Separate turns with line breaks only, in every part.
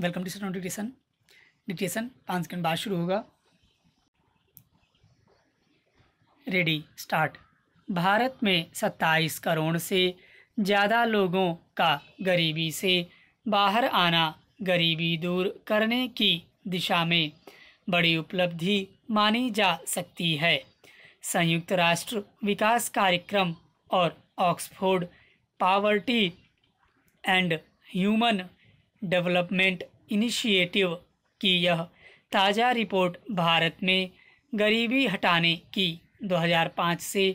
welcome to student dictation dictation पाँच second बाद शुरू होगा रेडी स्टार्ट भारत में सत्ताईस करोड़ से ज़्यादा लोगों का गरीबी से बाहर आना गरीबी दूर करने की दिशा में बड़ी उपलब्धि मानी जा सकती है संयुक्त राष्ट्र विकास कार्यक्रम और Oxford poverty and human development initiative की यह ताज़ा रिपोर्ट भारत में गरीबी हटाने की 2005 से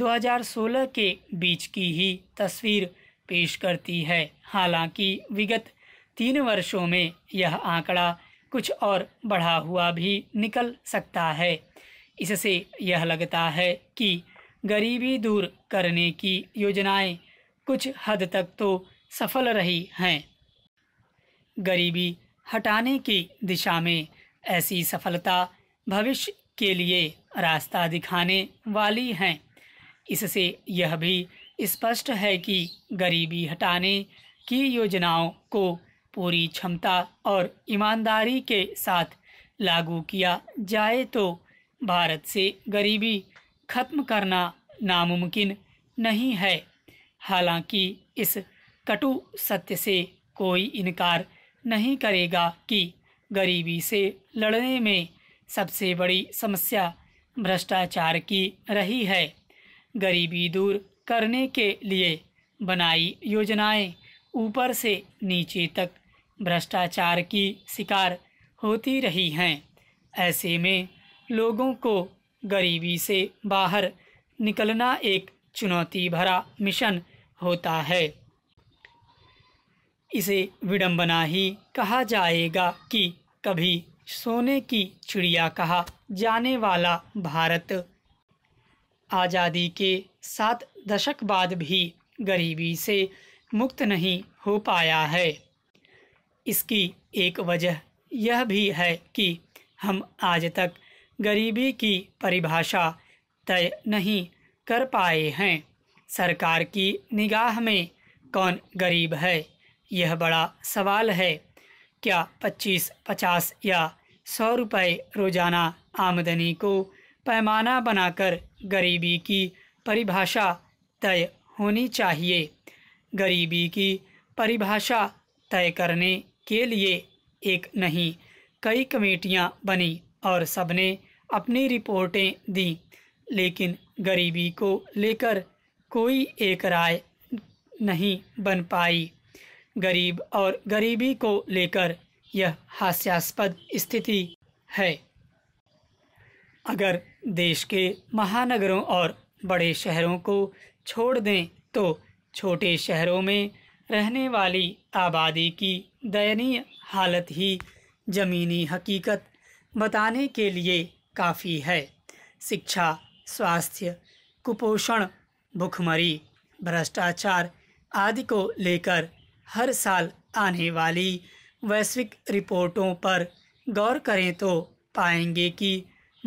2016 के बीच की ही तस्वीर पेश करती है हालांकि विगत तीन वर्षों में यह आंकड़ा कुछ और बढ़ा हुआ भी निकल सकता है इससे यह लगता है कि गरीबी दूर करने की योजनाएं कुछ हद तक तो सफल रही हैं गरीबी हटाने की दिशा में ऐसी सफलता भविष्य के लिए रास्ता दिखाने वाली हैं इससे यह भी स्पष्ट है कि गरीबी हटाने की योजनाओं को पूरी क्षमता और ईमानदारी के साथ लागू किया जाए तो भारत से गरीबी खत्म करना नामुमकिन नहीं है हालांकि इस कटु सत्य से कोई इनकार नहीं करेगा कि गरीबी से लड़ने में सबसे बड़ी समस्या भ्रष्टाचार की रही है गरीबी दूर करने के लिए बनाई योजनाएं ऊपर से नीचे तक भ्रष्टाचार की शिकार होती रही हैं ऐसे में लोगों को गरीबी से बाहर निकलना एक चुनौती भरा मिशन होता है इसे विडम्बना ही कहा जाएगा कि कभी सोने की चिड़िया कहा जाने वाला भारत आज़ादी के सात दशक बाद भी गरीबी से मुक्त नहीं हो पाया है इसकी एक वजह यह भी है कि हम आज तक गरीबी की परिभाषा तय नहीं कर पाए हैं सरकार की निगाह में कौन गरीब है यह बड़ा सवाल है क्या 25, 50 या सौ रुपये रोज़ाना आमदनी को पैमाना बनाकर गरीबी की परिभाषा तय होनी चाहिए गरीबी की परिभाषा तय करने के लिए एक नहीं कई कमेटियां बनी और सबने अपनी रिपोर्टें दी लेकिन गरीबी को लेकर कोई एक राय नहीं बन पाई गरीब और गरीबी को लेकर यह हास्यास्पद स्थिति है अगर देश के महानगरों और बड़े शहरों को छोड़ दें तो छोटे शहरों में रहने वाली आबादी की दयनीय हालत ही ज़मीनी हकीकत बताने के लिए काफ़ी है शिक्षा स्वास्थ्य कुपोषण भुखमरी भ्रष्टाचार आदि को लेकर हर साल आने वाली वैश्विक रिपोर्टों पर गौर करें तो पाएंगे कि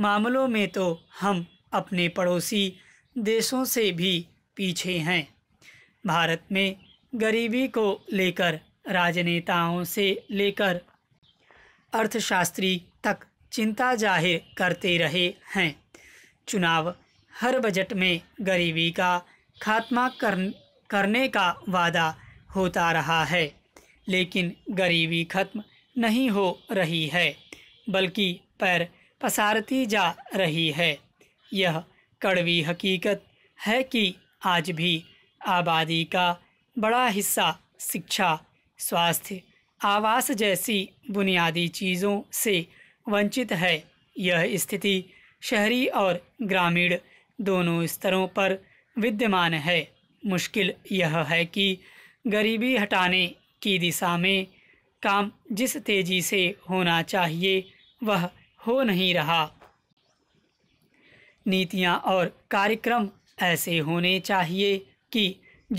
मामलों में तो हम अपने पड़ोसी देशों से भी पीछे हैं भारत में गरीबी को लेकर राजनेताओं से लेकर अर्थशास्त्री तक चिंता जाहिर करते रहे हैं चुनाव हर बजट में गरीबी का खात्मा कर, करने का वादा होता रहा है लेकिन गरीबी खत्म नहीं हो रही है बल्कि पैर पसारती जा रही है यह कड़वी हकीकत है कि आज भी आबादी का बड़ा हिस्सा शिक्षा स्वास्थ्य आवास जैसी बुनियादी चीज़ों से वंचित है यह स्थिति शहरी और ग्रामीण दोनों स्तरों पर विद्यमान है मुश्किल यह है कि गरीबी हटाने की दिशा में काम जिस तेज़ी से होना चाहिए वह हो नहीं रहा नीतियाँ और कार्यक्रम ऐसे होने चाहिए कि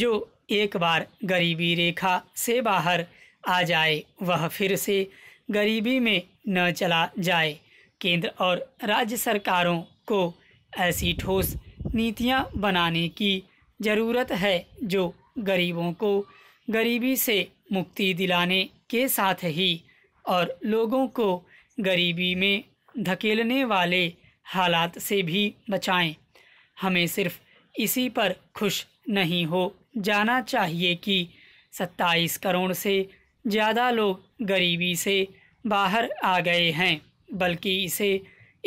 जो एक बार गरीबी रेखा से बाहर आ जाए वह फिर से गरीबी में न चला जाए केंद्र और राज्य सरकारों को ऐसी ठोस नीतियाँ बनाने की ज़रूरत है जो गरीबों को गरीबी से मुक्ति दिलाने के साथ ही और लोगों को गरीबी में धकेलने वाले हालात से भी बचाएं हमें सिर्फ इसी पर खुश नहीं हो जाना चाहिए कि 27 करोड़ से ज़्यादा लोग गरीबी से बाहर आ गए हैं बल्कि इसे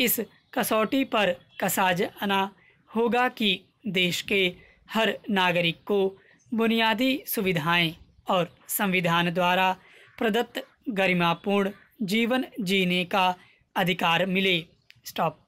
इस कसौटी पर कसा जाना होगा कि देश के हर नागरिक को बुनियादी सुविधाएं और संविधान द्वारा प्रदत्त गरिमापूर्ण जीवन जीने का अधिकार मिले स्टॉप